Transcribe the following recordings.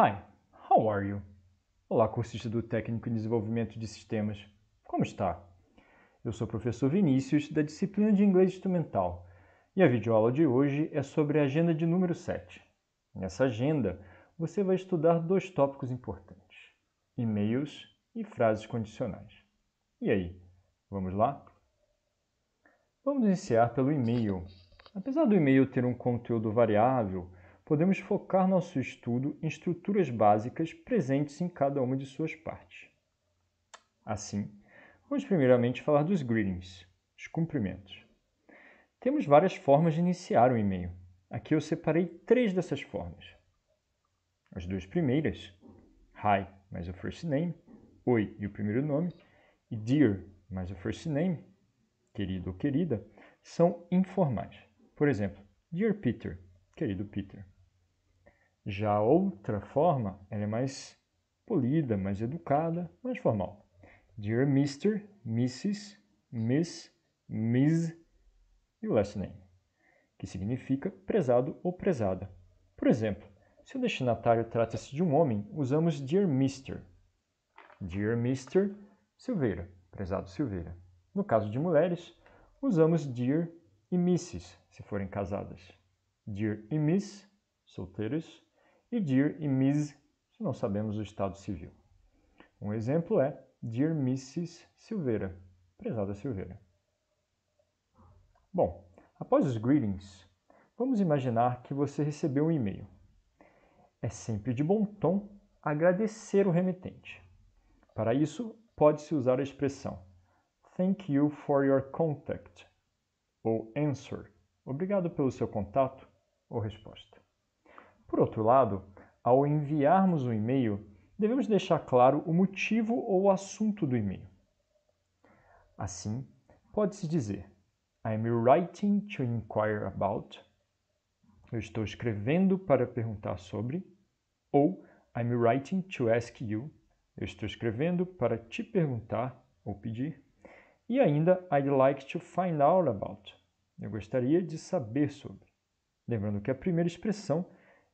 Hi, how are you? Olá, cursista do Técnico em Desenvolvimento de Sistemas. Como está? Eu sou o professor Vinícius, da disciplina de Inglês Instrumental, e a videoaula de hoje é sobre a agenda de número 7. Nessa agenda, você vai estudar dois tópicos importantes: e-mails e frases condicionais. E aí, vamos lá? Vamos iniciar pelo e-mail. Apesar do e-mail ter um conteúdo variável, podemos focar nosso estudo em estruturas básicas presentes em cada uma de suas partes. Assim, vamos primeiramente falar dos greetings, os cumprimentos. Temos várias formas de iniciar um e-mail. Aqui eu separei três dessas formas. As duas primeiras, hi mais o first name, oi e o primeiro nome, e dear mais o first name, querido ou querida, são informais. Por exemplo, dear Peter, querido Peter. Já a outra forma, ela é mais polida, mais educada, mais formal. Dear Mr., Mrs., Miss, Ms. e o last name, que significa prezado ou prezada. Por exemplo, se o destinatário trata-se de um homem, usamos Dear Mr. Dear Mr. Silveira, prezado Silveira. No caso de mulheres, usamos Dear e Mrs. se forem casadas. Dear e Miss, solteiros e Dear e Miss se não sabemos o estado civil. Um exemplo é Dear Mrs. Silveira, prezada Silveira. Bom, após os greetings, vamos imaginar que você recebeu um e-mail. É sempre de bom tom agradecer o remetente. Para isso, pode-se usar a expressão Thank you for your contact ou answer. Obrigado pelo seu contato ou resposta. Por outro lado, ao enviarmos um e-mail, devemos deixar claro o motivo ou o assunto do e-mail. Assim, pode-se dizer: I'm writing to inquire about. Eu estou escrevendo para perguntar sobre. Ou I'm writing to ask you. Eu estou escrevendo para te perguntar ou pedir. E ainda I'd like to find out about. Eu gostaria de saber sobre. Lembrando que a primeira expressão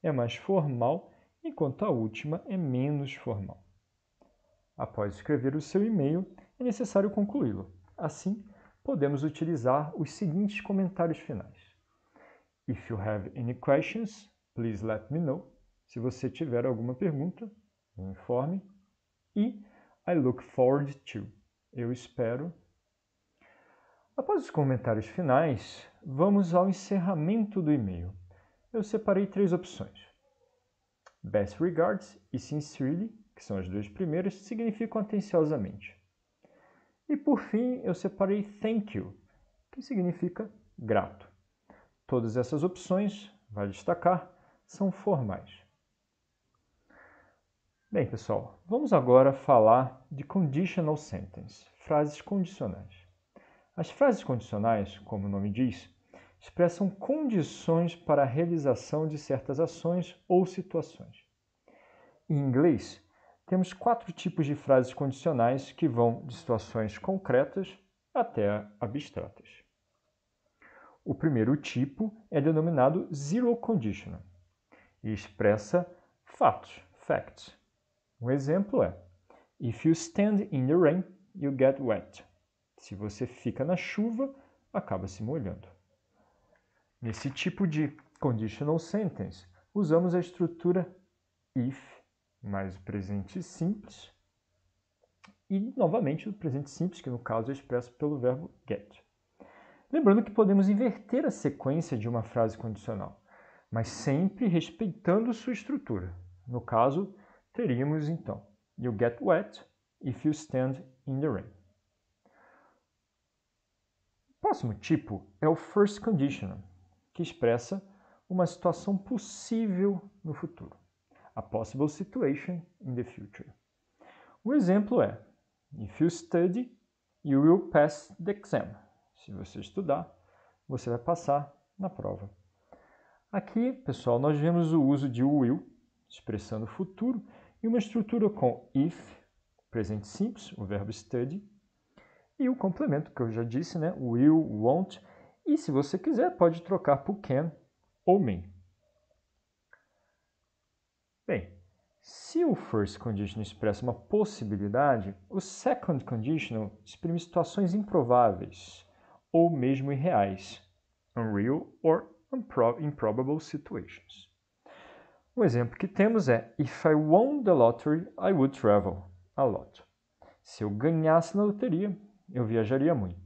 é mais formal, enquanto a última é menos formal. Após escrever o seu e-mail, é necessário concluí-lo. Assim, podemos utilizar os seguintes comentários finais. If you have any questions, please let me know. Se você tiver alguma pergunta, me informe. E I look forward to. Eu espero. Após os comentários finais, vamos ao encerramento do e-mail eu separei três opções. Best regards e sincerely, que são as duas primeiras, significam atenciosamente. E por fim, eu separei thank you, que significa grato. Todas essas opções, vale destacar, são formais. Bem, pessoal, vamos agora falar de conditional sentence, frases condicionais. As frases condicionais, como o nome diz, expressam condições para a realização de certas ações ou situações. Em inglês, temos quatro tipos de frases condicionais que vão de situações concretas até abstratas. O primeiro tipo é denominado zero conditional e expressa fatos, facts. Um exemplo é: If you stand in the rain, you get wet. Se você fica na chuva, acaba se molhando. Nesse tipo de conditional sentence, usamos a estrutura if mais o presente simples e, novamente, o presente simples, que no caso é expresso pelo verbo get. Lembrando que podemos inverter a sequência de uma frase condicional, mas sempre respeitando sua estrutura. No caso, teríamos então You get wet if you stand in the rain. O próximo tipo é o first conditional, que expressa uma situação possível no futuro. A possible situation in the future. O exemplo é: If you study, you will pass the exam. Se você estudar, você vai passar na prova. Aqui, pessoal, nós vemos o uso de will, expressando o futuro, e uma estrutura com if, presente simples, o verbo study, e o complemento que eu já disse, né? Will, won't, e se você quiser, pode trocar por can ou may. Bem, se o first conditional expressa uma possibilidade, o second conditional exprime situações improváveis ou mesmo irreais, unreal or improbable situations. Um exemplo que temos é If I won the lottery, I would travel a lot. Se eu ganhasse na loteria, eu viajaria muito.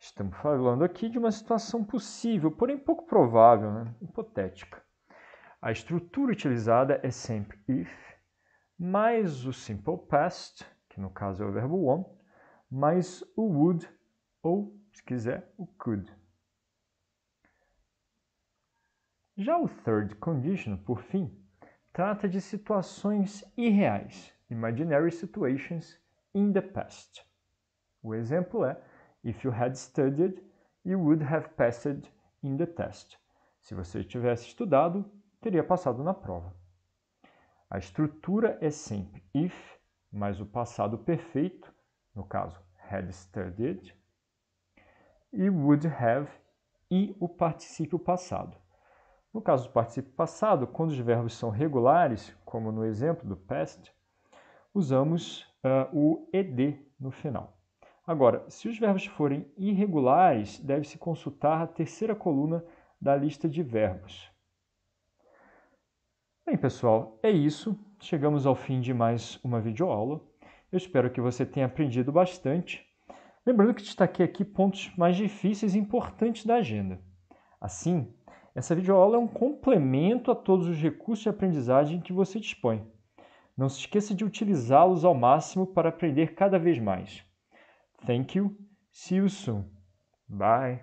Estamos falando aqui de uma situação possível, porém pouco provável, né? hipotética. A estrutura utilizada é sempre if, mais o simple past, que no caso é o verbo one, mais o would, ou, se quiser, o could. Já o third condition, por fim, trata de situações irreais, imaginary situations in the past. O exemplo é if you had studied, you would have passed in the test. Se você tivesse estudado, teria passado na prova. A estrutura é sempre if, mais o passado perfeito, no caso, had studied, e would have e o particípio passado. No caso do particípio passado, quando os verbos são regulares, como no exemplo do past, usamos uh, o ed no final. Agora, se os verbos forem irregulares, deve-se consultar a terceira coluna da lista de verbos. Bem, pessoal, é isso. Chegamos ao fim de mais uma videoaula. Eu espero que você tenha aprendido bastante. Lembrando que destaquei aqui pontos mais difíceis e importantes da agenda. Assim, essa videoaula é um complemento a todos os recursos de aprendizagem que você dispõe. Não se esqueça de utilizá-los ao máximo para aprender cada vez mais. Thank you. See you soon. Bye.